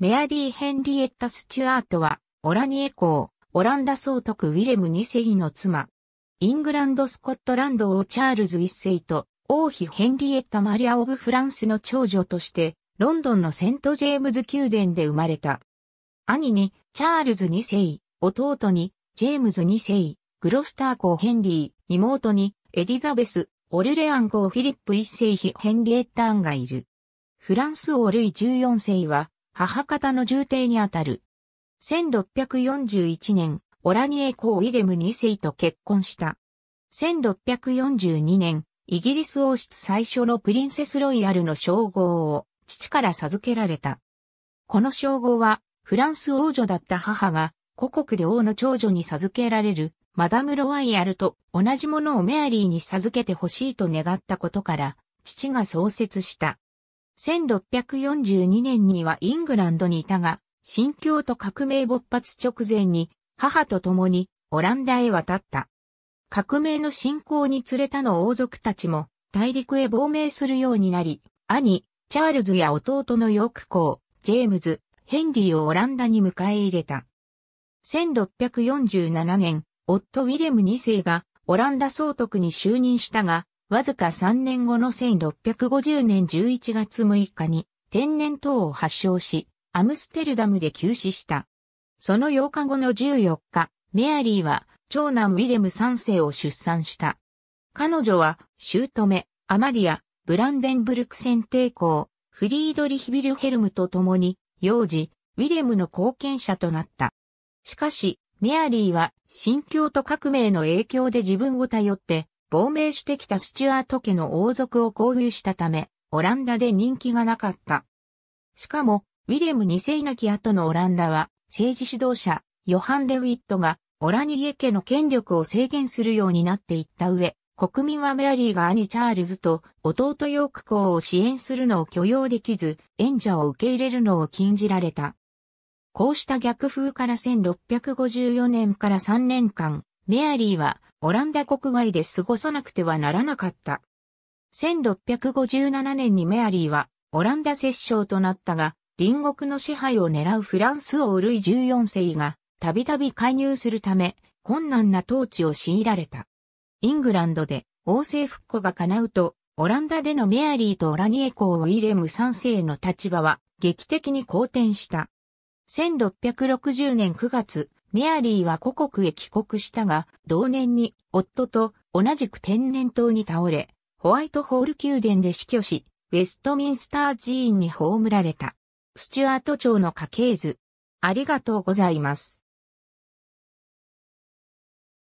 メアリー・ヘンリエッタ・スチュアートは、オラニエ公、オランダ総督ウィレム2世の妻。イングランド・スコットランド王チャールズ1世と、王妃ヘンリエッタ・マリア・オブ・フランスの長女として、ロンドンのセント・ジェームズ宮殿で生まれた。兄に、チャールズ2世、弟に、ジェームズ2世、グロスター公ヘンリー、妹に、エリザベス、オルレアン公フィリップ1世妃ヘンリエッタンがいる。フランス王ルイ14世は、母方の重邸にあたる。1641年、オラニエコウィレム2世と結婚した。1642年、イギリス王室最初のプリンセスロイヤルの称号を父から授けられた。この称号は、フランス王女だった母が、故国で王の長女に授けられる、マダム・ロワイヤルと同じものをメアリーに授けてほしいと願ったことから、父が創設した1642年にはイングランドにいたが、新教と革命勃発直前に母と共にオランダへ渡った。革命の進行に連れたの王族たちも大陸へ亡命するようになり、兄、チャールズや弟のヨーク公、ジェームズ、ヘンリーをオランダに迎え入れた。1647年、夫ウィレム2世がオランダ総督に就任したが、わずか3年後の1650年11月6日に天然痘を発症し、アムステルダムで急死した。その8日後の14日、メアリーは長男ウィレム3世を出産した。彼女は、姑、アマリア、ブランデンブルクン帝公、フリードリヒビルヘルムと共に、幼児、ウィレムの後見者となった。しかし、メアリーは、心教と革命の影響で自分を頼って、亡命してきたスチュアート家の王族を交流したため、オランダで人気がなかった。しかも、ウィレム2世亡き後のオランダは、政治指導者、ヨハン・デ・ウィットが、オラニエ家の権力を制限するようになっていった上、国民はメアリーが兄チャールズと弟ヨーク公を支援するのを許容できず、演者を受け入れるのを禁じられた。こうした逆風から1654年から3年間、メアリーはオランダ国外で過ごさなくてはならなかった。1657年にメアリーはオランダ摂政となったが、隣国の支配を狙うフランス王ルイ14世がたびたび介入するため困難な統治を強いられた。イングランドで王政復古が叶うと、オランダでのメアリーとオラニエ公を入れム3世の立場は劇的に好転した。1660年9月、メアリーは故国へ帰国したが、同年に夫と同じく天然痘に倒れ、ホワイトホール宮殿で死去し、ウェストミンスター寺院に葬られた。スチュアート朝の家系図。ありがとうございます。